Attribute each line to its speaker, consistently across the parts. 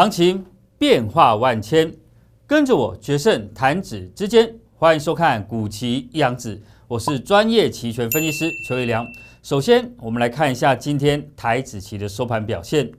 Speaker 1: 行情变化万千，跟着我决胜弹指之间。欢迎收看《古棋一扬子》，我是专业期权分析师邱一良。首先，我们来看一下今天台子棋的收盘表现。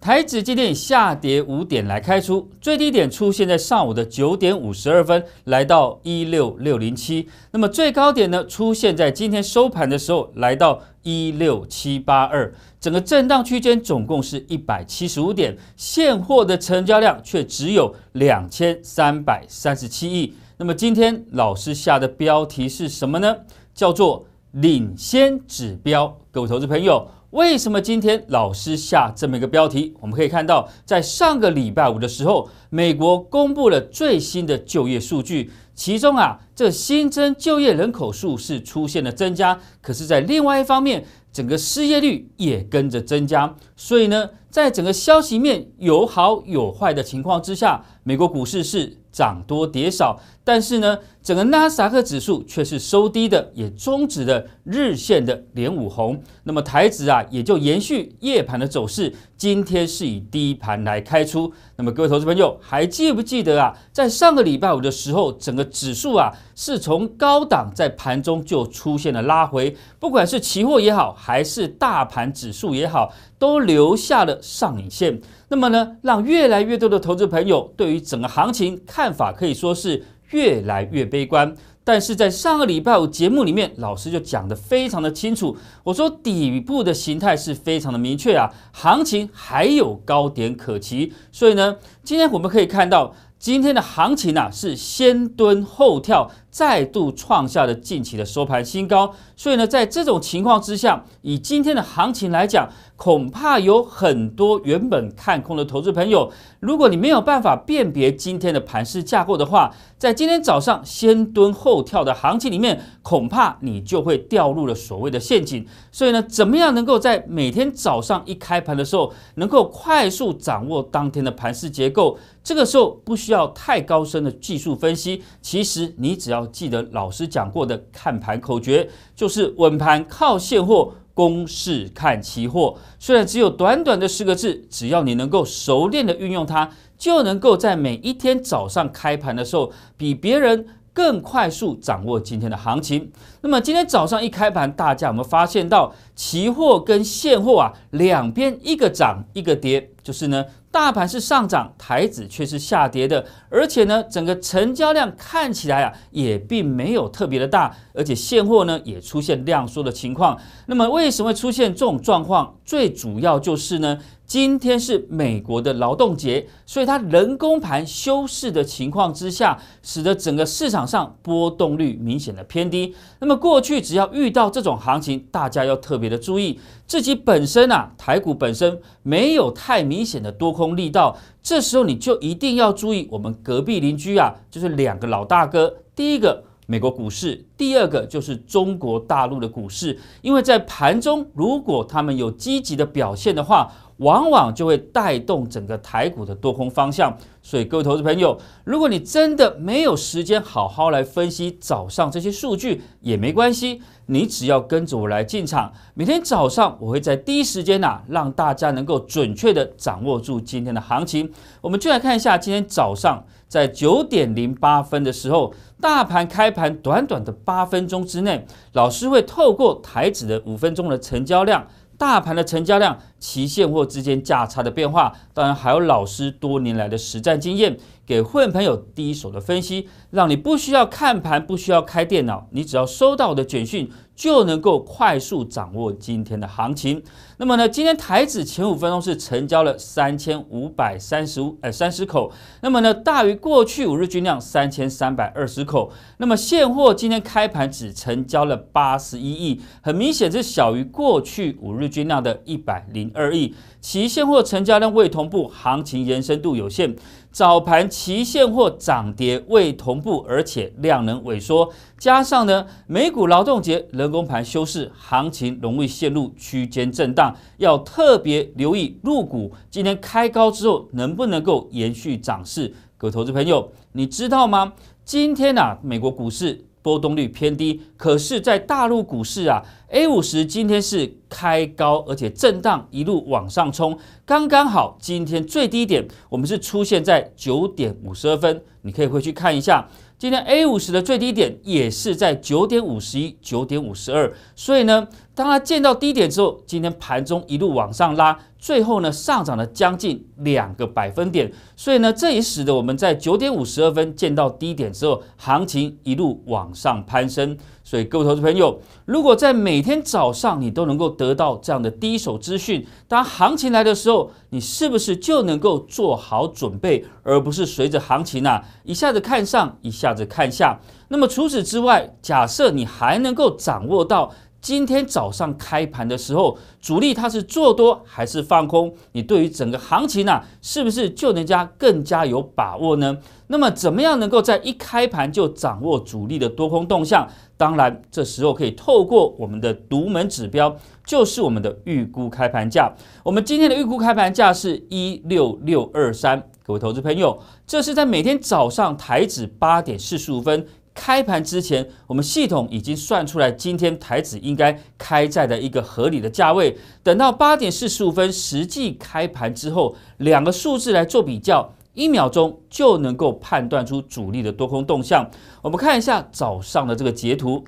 Speaker 1: 台指今天下跌五点来开出，最低点出现在上午的九点五十二分，来到一六六零七。那么最高点呢，出现在今天收盘的时候，来到一六七八二。整个震荡区间总共是一百七十五点，现货的成交量却只有两千三百三十七亿。那么今天老师下的标题是什么呢？叫做领先指标，各位投资朋友。为什么今天老师下这么一个标题？我们可以看到，在上个礼拜五的时候，美国公布了最新的就业数据，其中啊，这新增就业人口数是出现了增加，可是，在另外一方面，整个失业率也跟着增加。所以呢，在整个消息面有好有坏的情况之下，美国股市是涨多跌少。但是呢，整个纳斯达克指数却是收低的，也终止了日线的连五红。那么台指啊，也就延续夜盘的走势，今天是以低盘来开出。那么各位投资朋友还记不记得啊？在上个礼拜五的时候，整个指数啊是从高档在盘中就出现了拉回，不管是期货也好，还是大盘指数也好，都留下了上影线。那么呢，让越来越多的投资朋友对于整个行情看法可以说是。越来越悲观，但是在上个礼拜我节目里面，老师就讲得非常的清楚，我说底部的形态是非常的明确啊，行情还有高点可期，所以呢，今天我们可以看到今天的行情啊是先蹲后跳。再度创下了近期的收盘新高，所以呢，在这种情况之下，以今天的行情来讲，恐怕有很多原本看空的投资朋友，如果你没有办法辨别今天的盘市架构的话，在今天早上先蹲后跳的行情里面，恐怕你就会掉入了所谓的陷阱。所以呢，怎么样能够在每天早上一开盘的时候，能够快速掌握当天的盘市结构？这个时候不需要太高深的技术分析，其实你只要。记得老师讲过的看盘口诀，就是稳盘靠现货，公式看期货。虽然只有短短的十个字，只要你能够熟练的运用它，就能够在每一天早上开盘的时候，比别人更快速掌握今天的行情。那么今天早上一开盘，大家有没有发现到期货跟现货啊，两边一个涨一个跌，就是呢。大盘是上涨，台指却是下跌的，而且呢，整个成交量看起来啊，也并没有特别的大，而且现货呢也出现量缩的情况。那么为什么出现这种状况？最主要就是呢。今天是美国的劳动节，所以它人工盘休市的情况之下，使得整个市场上波动率明显的偏低。那么过去只要遇到这种行情，大家要特别的注意，自己本身啊，台股本身没有太明显的多空力道，这时候你就一定要注意我们隔壁邻居啊，就是两个老大哥，第一个。美国股市，第二个就是中国大陆的股市，因为在盘中如果他们有积极的表现的话，往往就会带动整个台股的多空方向。所以，各位投资朋友，如果你真的没有时间好好来分析早上这些数据，也没关系。你只要跟着我来进场，每天早上我会在第一时间呐，让大家能够准确的掌握住今天的行情。我们就来看一下，今天早上在九点零八分的时候，大盘开盘短短的八分钟之内，老师会透过台指的五分钟的成交量、大盘的成交量、期现货之间价差的变化，当然还有老师多年来的实战经验。给会员朋友第一手的分析，让你不需要看盘，不需要开电脑，你只要收到我的简讯，就能够快速掌握今天的行情。那么呢，今天台指前五分钟是成交了三千五百三十五，呃，三十口。那么呢，大于过去五日均量三千三百二十口。那么现货今天开盘只成交了八十一亿，很明显是小于过去五日均量的一百零二亿。其现货成交量未同步，行情延伸度有限。早盘期现货涨跌未同步，而且量能萎缩，加上呢美股劳动节人工盘休市，行情容易陷入区间震荡，要特别留意入股。今天开高之后，能不能够延续涨势？各位投资朋友，你知道吗？今天啊，美国股市。波动率偏低，可是，在大陆股市啊，A 五十今天是开高，而且震荡一路往上冲，刚刚好，今天最低点我们是出现在九点五十二分，你可以回去看一下。今天 A 五十的最低点也是在九点五十一、九点五十二，所以呢，当它见到低点之后，今天盘中一路往上拉，最后呢上涨了将近两个百分点，所以呢，这也使得我们在九点五十二分见到低点之后，行情一路往上攀升。所以，各位投资朋友，如果在每天早上你都能够得到这样的第一手资讯，当行情来的时候，你是不是就能够做好准备，而不是随着行情呐一下子看上，一下子看下？那么除此之外，假设你还能够掌握到。今天早上开盘的时候，主力它是做多还是放空？你对于整个行情呢，是不是就能加更加有把握呢？那么，怎么样能够在一开盘就掌握主力的多空动向？当然，这时候可以透过我们的独门指标，就是我们的预估开盘价。我们今天的预估开盘价是一六六二三，各位投资朋友，这是在每天早上台指八点四十五分。开盘之前，我们系统已经算出来今天台指应该开在的一个合理的价位。等到八点四十五分实际开盘之后，两个数字来做比较，一秒钟就能够判断出主力的多空动向。我们看一下早上的这个截图。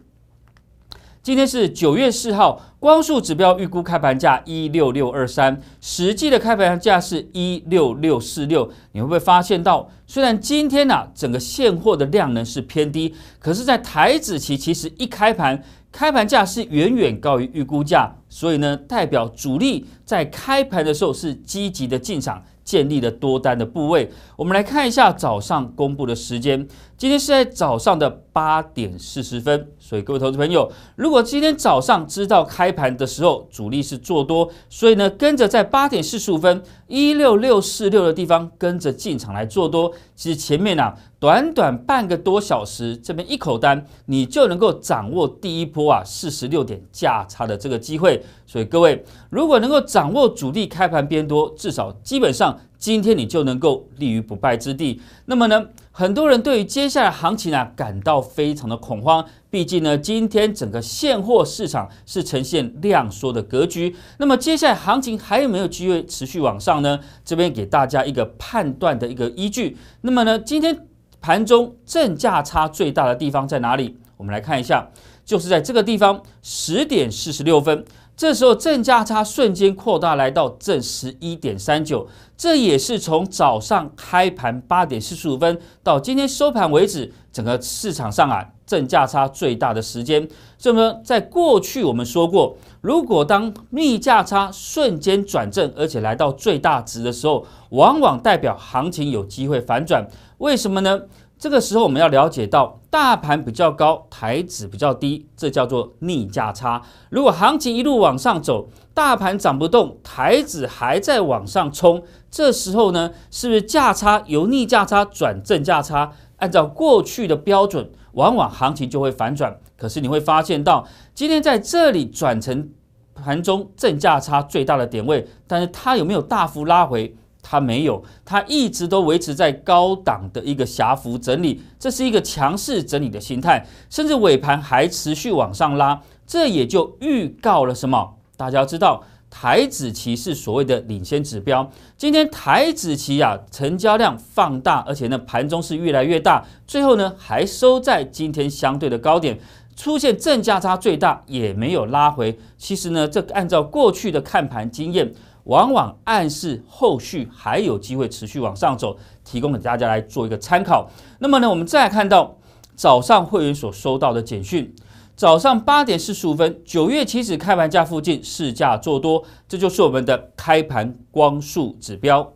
Speaker 1: 今天是九月四号，光速指标预估开盘价一六六二三，实际的开盘价是一六六四六。你会不会发现到，虽然今天呐整个现货的量能是偏低，可是，在台子期其实一开盘，开盘价是远远高于预估价，所以呢，代表主力在开盘的时候是积极的进场，建立了多单的部位。我们来看一下早上公布的时间。今天是在早上的八点四十分，所以各位投资朋友，如果今天早上知道开盘的时候主力是做多，所以呢，跟着在八点四十五分一六六四六的地方跟着进场来做多。其实前面啊短短半个多小时，这边一口单你就能够掌握第一波啊四十六点价差的这个机会。所以各位如果能够掌握主力开盘边多，至少基本上今天你就能够立于不败之地。那么呢？很多人对于接下来行情啊感到非常的恐慌，毕竟呢，今天整个现货市场是呈现量缩的格局。那么接下来行情还有没有机会持续往上呢？这边给大家一个判断的一个依据。那么呢，今天盘中正价差最大的地方在哪里？我们来看一下，就是在这个地方，十点四十六分。这时候正价差瞬间扩大来到正十一点三九，这也是从早上开盘八点四十五分到今天收盘为止，整个市场上啊正价差最大的时间。这么，在过去我们说过，如果当逆价差瞬间转正，而且来到最大值的时候，往往代表行情有机会反转。为什么呢？这个时候，我们要了解到，大盘比较高，台指比较低，这叫做逆价差。如果行情一路往上走，大盘涨不动，台指还在往上冲，这时候呢，是不是价差由逆价差转正价差？按照过去的标准，往往行情就会反转。可是你会发现到，今天在这里转成盘中正价差最大的点位，但是它有没有大幅拉回？它没有，它一直都维持在高档的一个狭幅整理，这是一个强势整理的形态，甚至尾盘还持续往上拉，这也就预告了什么？大家知道，台子期是所谓的领先指标，今天台子期啊，成交量放大，而且呢盘中是越来越大，最后呢还收在今天相对的高点，出现正价差最大也没有拉回。其实呢，这按照过去的看盘经验。往往暗示后续还有机会持续往上走，提供给大家来做一个参考。那么呢，我们再来看到早上会员所收到的简讯：早上八点四十五分，九月起始开盘价附近市价做多，这就是我们的开盘光速指标。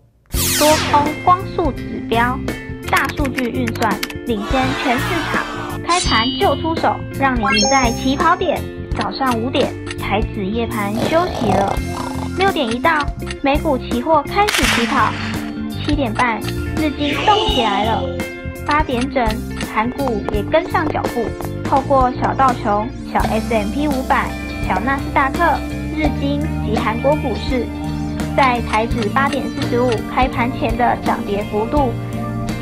Speaker 1: 多
Speaker 2: 空光速指标，大数据运算领先全市场，开盘就出手，让你赢在起跑点。早上五点，才子夜盘休息了。六点一到，美股期货开始起跑；七点半，日经动起来了；八点整，韩股也跟上脚步。透过小道琼、小 S M P 五百、小纳斯达克、日经及韩国股市，在台指八点四十五开盘前的涨跌幅度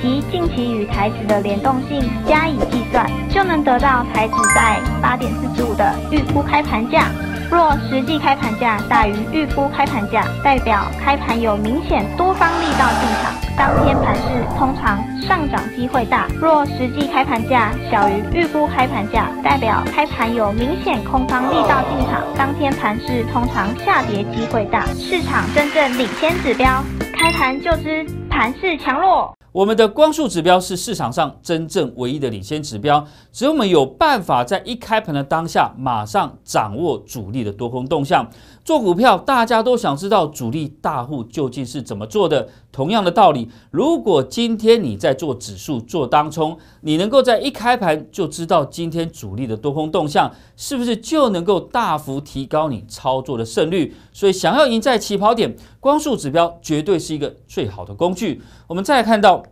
Speaker 2: 及近期与台指的联动性加以计算，就能得到台指在八点四十五的预估开盘价。若实际开盘价大于预估开盘价，代表开盘有明显多方力道进场，当天盘势通常上涨机会大；若实际开盘价小于预估开盘价，代表开盘有明显空方力道进场，当天盘势通常下跌机会大。市场真正领先指标，开盘就知盘势强弱。
Speaker 1: 我们的光速指标是市场上真正唯一的领先指标，只有我们有办法在一开盘的当下马上掌握主力的多空动向。做股票，大家都想知道主力大户究竟是怎么做的。同样的道理，如果今天你在做指数做当冲，你能够在一开盘就知道今天主力的多空动向，是不是就能够大幅提高你操作的胜率？所以，想要赢在起跑点，光速指标绝对是一个最好的工具。我们再来看到。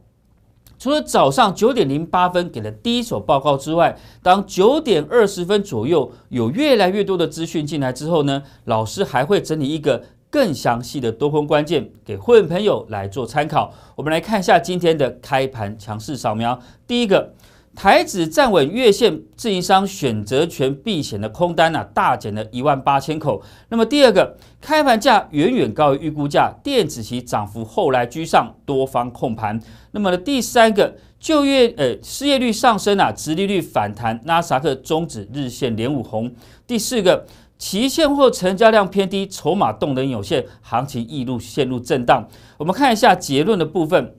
Speaker 1: 除了早上九点零八分给了第一手报告之外，当九点二十分左右有越来越多的资讯进来之后呢，老师还会整理一个更详细的多空关键给会员朋友来做参考。我们来看一下今天的开盘强势扫描，第一个。台指站稳月线，自营商选择权避险的空单啊，大减了一万八千口。那么第二个，开盘价远远高于预估价，电子期涨幅后来居上，多方控盘。那么第三个，就业呃失业率上升啊，殖利率反弹，纳斯克终止日线连五红。第四个，期现货成交量偏低，筹码动能有限，行情易路陷入震荡。我们看一下结论的部分。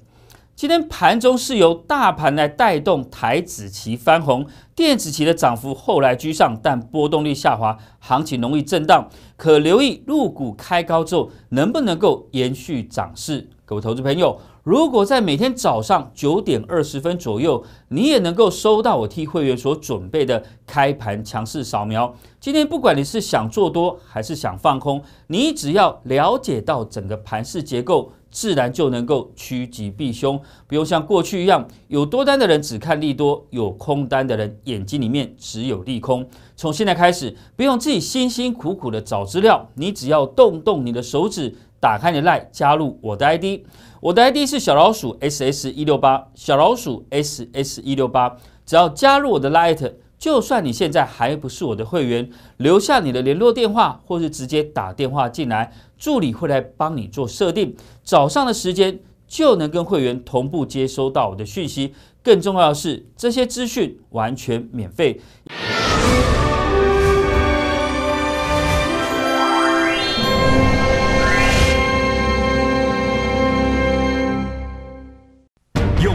Speaker 1: 今天盘中是由大盘来带动台子期翻红，电子期的涨幅后来居上，但波动率下滑，行情容易震荡，可留意入股开高之后能不能够延续涨势。各位投资朋友，如果在每天早上九点二十分左右，你也能够收到我替会员所准备的开盘强势扫描，今天不管你是想做多还是想放空，你只要了解到整个盘势结构。自然就能够趋吉避凶，不用像过去一样，有多单的人只看利多，有空单的人眼睛里面只有利空。从现在开始，不用自己辛辛苦苦的找资料，你只要动动你的手指，打开你的 Lite，加入我的 ID，我的 ID 是小老鼠 ss 一六八，小老鼠 ss 一六八，只要加入我的 Lite。就算你现在还不是我的会员，留下你的联络电话，或是直接打电话进来，助理会来帮你做设定，早上的时间就能跟会员同步接收到我的讯息。更重要的是，这些资讯完全免费。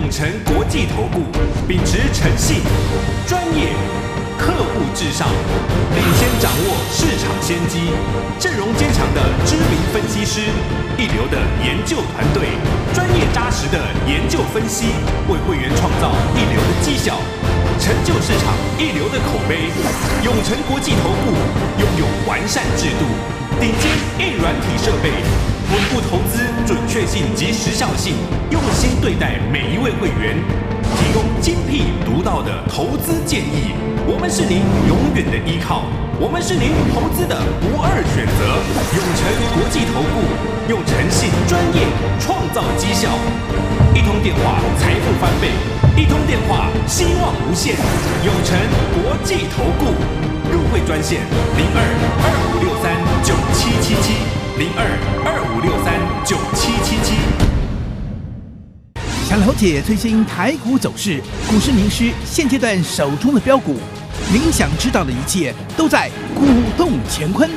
Speaker 1: 永诚国际头部秉持诚信、专业、客户至上，领先掌握市场先机，阵容坚强的知名分析师，一流的研究团队，专业扎实的研究分析，为会员创造一流的绩效，成就市场一流的口碑。永诚国际头部拥有完善制度，顶尖硬软体设备。稳固投资准确性及时效性，用心对待每一位会员，提供精辟独到的投资建议。我们是您永远的依靠，我们是您投资的不二选择。永诚国际投顾，用诚信专业创造绩效。一通电话财富翻倍，一通电话
Speaker 2: 希望无限。
Speaker 1: 永诚国际投顾入会专线零二二五六三九七七
Speaker 2: 七。零二二五六三九七七七，想了解最新台股走势，股市名师现阶段手中的标股，
Speaker 1: 您想知道的一切都在《股动乾坤》。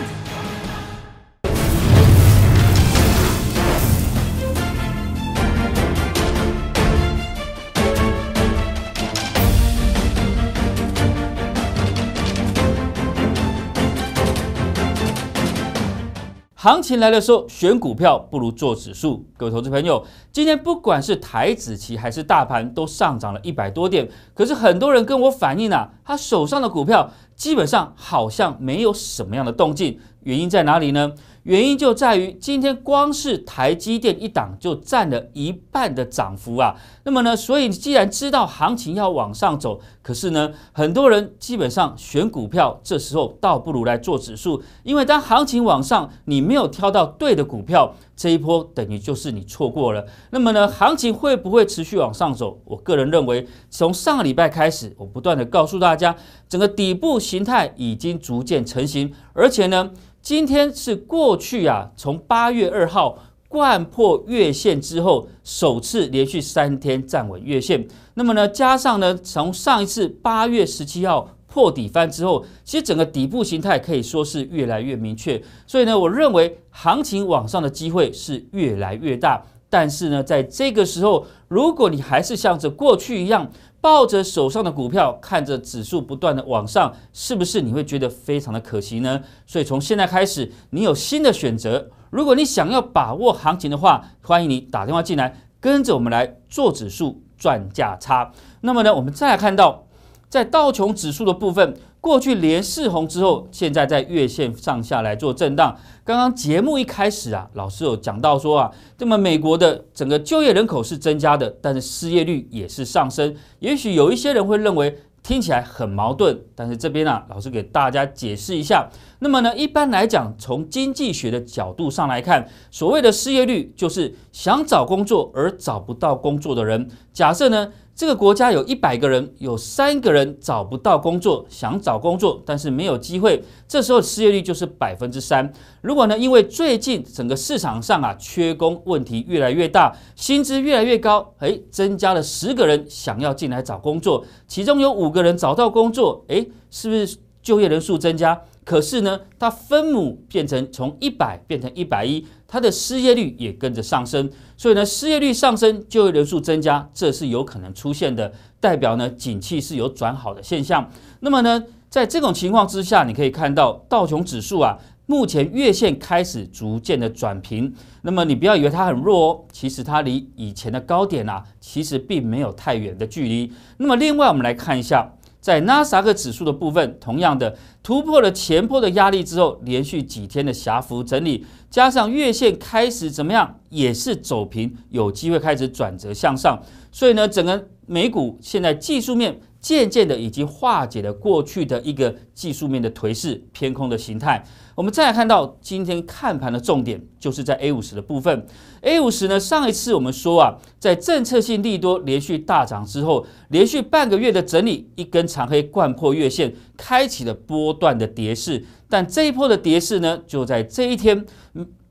Speaker 1: 行情来的时候，选股票不如做指数。各位投资朋友，今天不管是台子期还是大盘，都上涨了一百多点。可是很多人跟我反映啊，他手上的股票基本上好像没有什么样的动静。原因在哪里呢？原因就在于今天光是台积电一档就占了一半的涨幅啊。那么呢，所以既然知道行情要往上走，可是呢，很多人基本上选股票这时候倒不如来做指数，因为当行情往上，你没有挑到对的股票，这一波等于就是你错过了。那么呢，行情会不会持续往上走？我个人认为，从上个礼拜开始，我不断的告诉大家，整个底部形态已经逐渐成型，而且呢。今天是过去啊，从八月二号惯破月线之后，首次连续三天站稳月线。那么呢，加上呢，从上一次八月十七号破底翻之后，其实整个底部形态可以说是越来越明确。所以呢，我认为行情往上的机会是越来越大。但是呢，在这个时候，如果你还是像这过去一样，抱着手上的股票，看着指数不断的往上，是不是你会觉得非常的可惜呢？所以从现在开始，你有新的选择。如果你想要把握行情的话，欢迎你打电话进来，跟着我们来做指数赚价差。那么呢，我们再来看到。在道琼指数的部分，过去连四红之后，现在在月线上下来做震荡。刚刚节目一开始啊，老师有讲到说啊，那么美国的整个就业人口是增加的，但是失业率也是上升。也许有一些人会认为听起来很矛盾，但是这边呢，老师给大家解释一下。那么呢，一般来讲，从经济学的角度上来看，所谓的失业率就是想找工作而找不到工作的人。假设呢？这个国家有一百个人，有三个人找不到工作，想找工作但是没有机会，这时候失业率就是百分之三。如果呢，因为最近整个市场上啊缺工问题越来越大，薪资越来越高，哎，增加了十个人想要进来找工作，其中有五个人找到工作，哎，是不是就业人数增加？可是呢，它分母变成从一百变成一百一，它的失业率也跟着上升。所以呢，失业率上升，就业人数增加，这是有可能出现的，代表呢，景气是有转好的现象。那么呢，在这种情况之下，你可以看到道琼指数啊，目前月线开始逐渐的转平。那么你不要以为它很弱哦，其实它离以前的高点啊，其实并没有太远的距离。那么另外，我们来看一下。在纳斯达克指数的部分，同样的突破了前波的压力之后，连续几天的狭幅整理，加上月线开始怎么样，也是走平，有机会开始转折向上，所以呢，整个美股现在技术面。渐渐的已经化解了过去的一个技术面的颓势偏空的形态。我们再来看到今天看盘的重点，就是在 A 五十的部分。A 五十呢，上一次我们说啊，在政策性利多连续大涨之后，连续半个月的整理，一根长黑贯破月线，开启了波段的跌势。但这一波的跌势呢，就在这一天，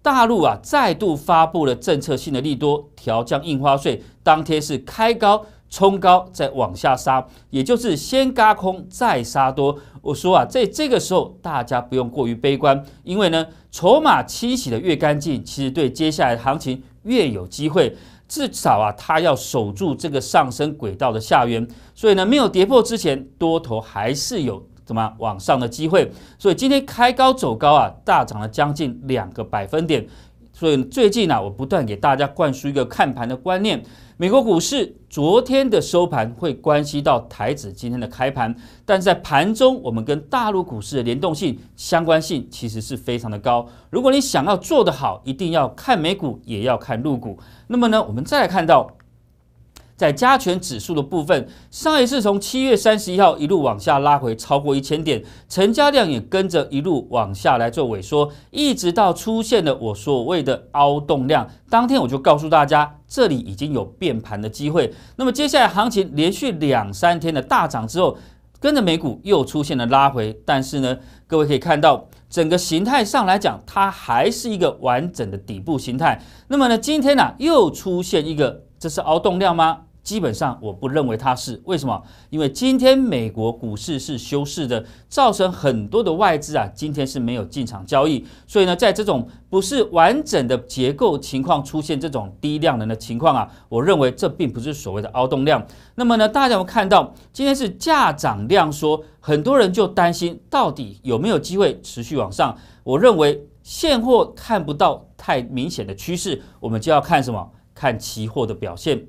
Speaker 1: 大陆啊再度发布了政策性的利多，调降印花税，当天是开高。冲高再往下杀，也就是先嘎空再杀多。我说啊，在这个时候大家不用过于悲观，因为呢，筹码清洗的越干净，其实对接下来的行情越有机会。至少啊，它要守住这个上升轨道的下缘，所以呢，没有跌破之前，多头还是有什么往上的机会。所以今天开高走高啊，大涨了将近两个百分点。所以最近呢，我不断给大家灌输一个看盘的观念：美国股市昨天的收盘会关系到台指今天的开盘，但在盘中，我们跟大陆股市的联动性、相关性其实是非常的高。如果你想要做得好，一定要看美股，也要看陆股。那么呢，我们再来看到。在加权指数的部分，上一次从七月三十一号一路往下拉回超过一千点，成交量也跟着一路往下来做萎缩，一直到出现了我所谓的凹动量，当天我就告诉大家，这里已经有变盘的机会。那么接下来行情连续两三天的大涨之后，跟着美股又出现了拉回，但是呢，各位可以看到，整个形态上来讲，它还是一个完整的底部形态。那么呢，今天呢又出现一个，这是凹动量吗？基本上，我不认为它是为什么？因为今天美国股市是休市的，造成很多的外资啊，今天是没有进场交易。所以呢，在这种不是完整的结构情况出现这种低量能的情况啊，我认为这并不是所谓的凹动量。那么呢，大家有看到今天是价涨量缩，很多人就担心到底有没有机会持续往上？我认为现货看不到太明显的趋势，我们就要看什么？看期货的表现。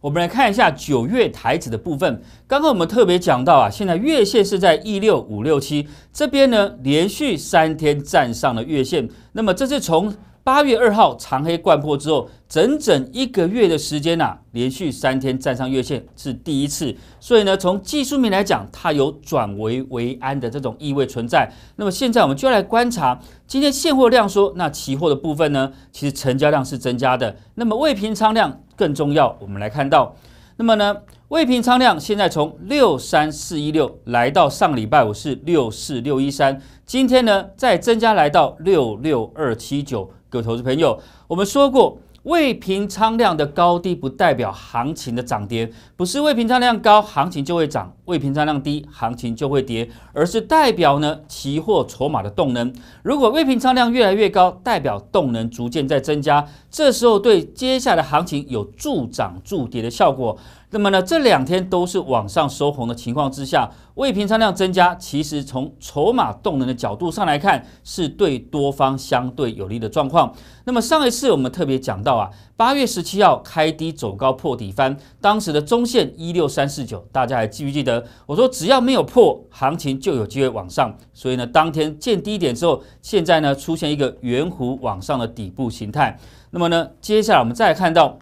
Speaker 1: 我们来看一下九月台子的部分。刚刚我们特别讲到啊，现在月线是在一六五六七这边呢，连续三天站上了月线。那么这是从八月二号长黑贯破之后，整整一个月的时间啊，连续三天站上月线是第一次。所以呢，从技术面来讲，它有转危为安的这种意味存在。那么现在我们就要来观察今天现货量，说那期货的部分呢，其实成交量是增加的。那么未平仓量。更重要，我们来看到，那么呢，未平仓量现在从六三四一六来到上礼拜五是六四六一三，今天呢再增加来到六六二七九。各位投资朋友，我们说过。未平仓量的高低不代表行情的涨跌，不是未平仓量高行情就会涨，未平仓量低行情就会跌，而是代表呢期货筹码的动能。如果未平仓量越来越高，代表动能逐渐在增加，这时候对接下来的行情有助涨助跌的效果。那么呢，这两天都是往上收红的情况之下，未平仓量增加，其实从筹码动能的角度上来看，是对多方相对有利的状况。那么上一次我们特别讲到啊，八月十七号开低走高破底翻，当时的中线一六三四九，大家还记不记得？我说只要没有破，行情就有机会往上。所以呢，当天见低点之后，现在呢出现一个圆弧往上的底部形态。那么呢，接下来我们再看到。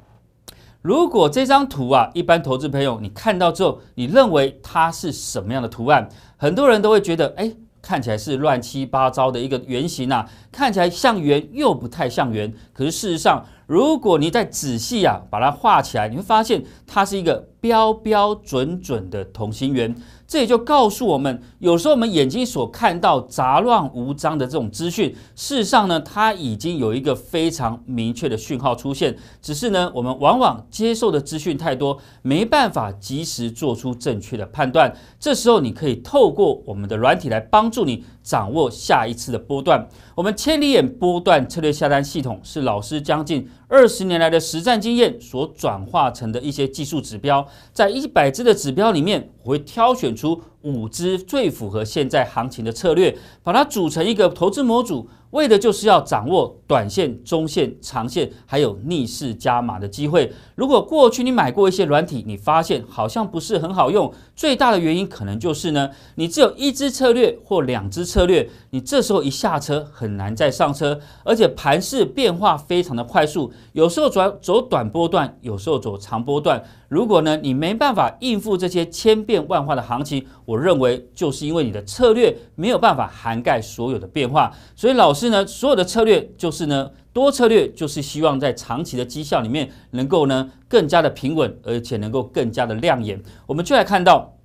Speaker 1: 如果这张图啊，一般投资朋友你看到之后，你认为它是什么样的图案？很多人都会觉得，哎，看起来是乱七八糟的一个圆形呐，看起来像圆又不太像圆。可是事实上，如果你再仔细啊把它画起来，你会发现它是一个。标标准准的同心圆，这也就告诉我们，有时候我们眼睛所看到杂乱无章的这种资讯，事实上呢，它已经有一个非常明确的讯号出现，只是呢，我们往往接受的资讯太多，没办法及时做出正确的判断。这时候，你可以透过我们的软体来帮助你掌握下一次的波段。我们千里眼波段策略下单系统是老师将近。二十年来的实战经验所转化成的一些技术指标，在一百只的指标里面，我会挑选出。五只最符合现在行情的策略，把它组成一个投资模组，为的就是要掌握短线、中线、长线，还有逆势加码的机会。如果过去你买过一些软体，你发现好像不是很好用，最大的原因可能就是呢，你只有一只策略或两只策略，你这时候一下车很难再上车，而且盘势变化非常的快速，有时候转走短波段，有时候走长波段。如果呢你没办法应付这些千变万化的行情。我认为就是因为你的策略没有办法涵盖所有的变化，所以老师呢所有的策略就是呢多策略就是希望在长期的绩效里面能够呢更加的平稳，而且能够更加的亮眼。我们就来看到，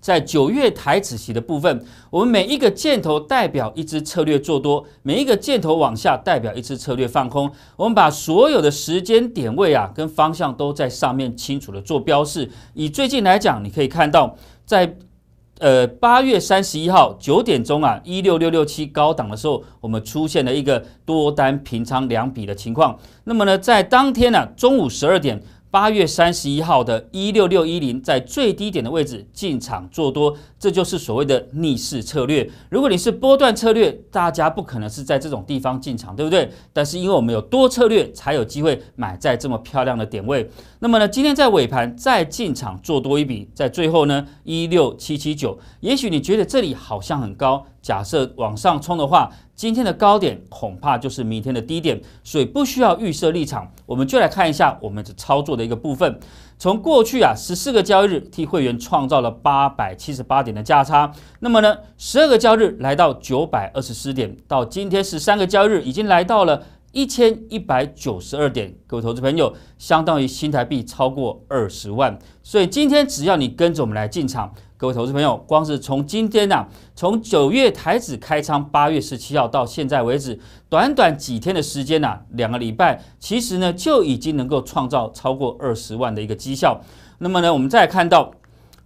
Speaker 1: 在九月台子席的部分，我们每一个箭头代表一支策略做多，每一个箭头往下代表一支策略放空。我们把所有的时间点位啊跟方向都在上面清楚的做标示。以最近来讲，你可以看到在呃，八月三十一号九点钟啊，一六六六七高档的时候，我们出现了一个多单平仓两笔的情况。那么呢，在当天呢中午十二点。八月三十一号的一六六一零，在最低点的位置进场做多，这就是所谓的逆势策略。如果你是波段策略，大家不可能是在这种地方进场，对不对？但是因为我们有多策略，才有机会买在这么漂亮的点位。那么呢，今天在尾盘再进场做多一笔，在最后呢一六七七九，也许你觉得这里好像很高。假设往上冲的话，今天的高点恐怕就是明天的低点，所以不需要预设立场，我们就来看一下我们操作的一个部分。从过去啊十四个交易日替会员创造了八百七十八点的价差，那么呢十二个交易日来到九百二十四点，到今天十三个交易日已经来到了。一千一百九十二点，各位投资朋友，相当于新台币超过二十万。所以今天只要你跟着我们来进场，各位投资朋友，光是从今天呐，从九月台子开仓，八月十七号到现在为止，短短几天的时间呐，两个礼拜，其实呢就已经能够创造超过二十万的一个绩效。那么呢，我们再看到。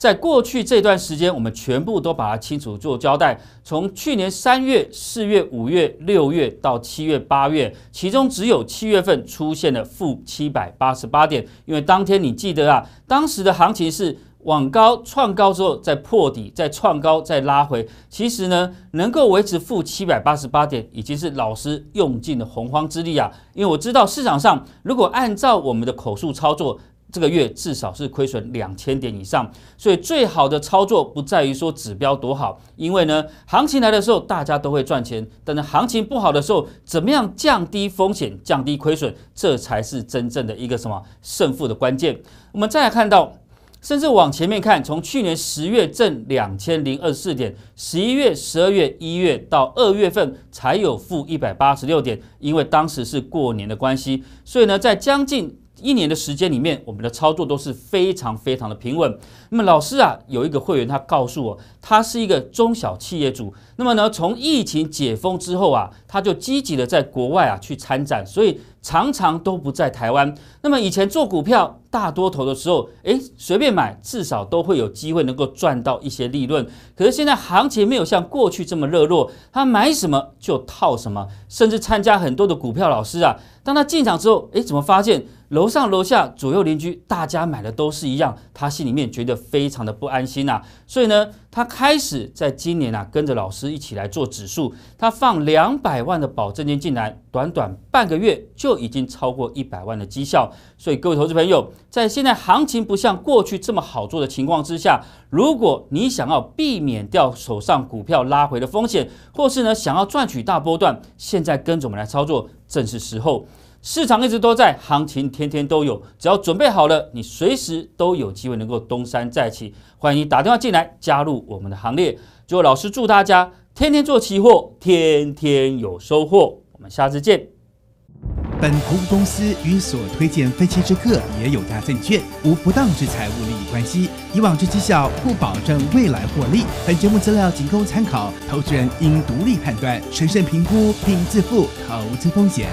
Speaker 1: 在过去这段时间，我们全部都把它清楚做交代。从去年三月、四月、五月、六月到七月、八月，其中只有七月份出现了负七百八十八点，因为当天你记得啊，当时的行情是往高创高之后再破底，再创高再拉回。其实呢，能够维持负七百八十八点，已经是老师用尽了洪荒之力啊！因为我知道市场上如果按照我们的口述操作。这个月至少是亏损两千点以上，所以最好的操作不在于说指标多好，因为呢，行情来的时候大家都会赚钱，但是行情不好的时候，怎么样降低风险、降低亏损，这才是真正的一个什么胜负的关键。我们再来看到，甚至往前面看，从去年十月挣两千零二十四点，十一月、十二月、一月到二月份才有负一百八十六点，因为当时是过年的关系，所以呢，在将近。一年的时间里面，我们的操作都是非常非常的平稳。那么老师啊，有一个会员他告诉我，他是一个中小企业主。那么呢，从疫情解封之后啊，他就积极的在国外啊去参展，所以常常都不在台湾。那么以前做股票大多头的时候，哎，随便买至少都会有机会能够赚到一些利润。可是现在行情没有像过去这么热络，他买什么就套什么，甚至参加很多的股票。老师啊，当他进场之后，哎，怎么发现？楼上楼下左右邻居，大家买的都是一样，他心里面觉得非常的不安心呐。所以呢，他开始在今年啊跟着老师一起来做指数，他放两百万的保证金进来，短短半个月就已经超过一百万的绩效。所以各位投资朋友，在现在行情不像过去这么好做的情况之下，如果你想要避免掉手上股票拉回的风险，或是呢想要赚取大波段，现在跟着我们来操作正是时候。市场一直都在，行情天天都有，只要准备好了，你随时都有机会能够东山再起。欢迎你打电话进来加入我们的行列。最后，老师祝大家天天做期货，天天有收获。我们下次见。本公司与所推荐分期之客也有大证券无不当之财务利益关系。以往之绩效不保证未来获利。本节目资料仅供参考，投资人应独立判断、审慎评估并自负投资风险。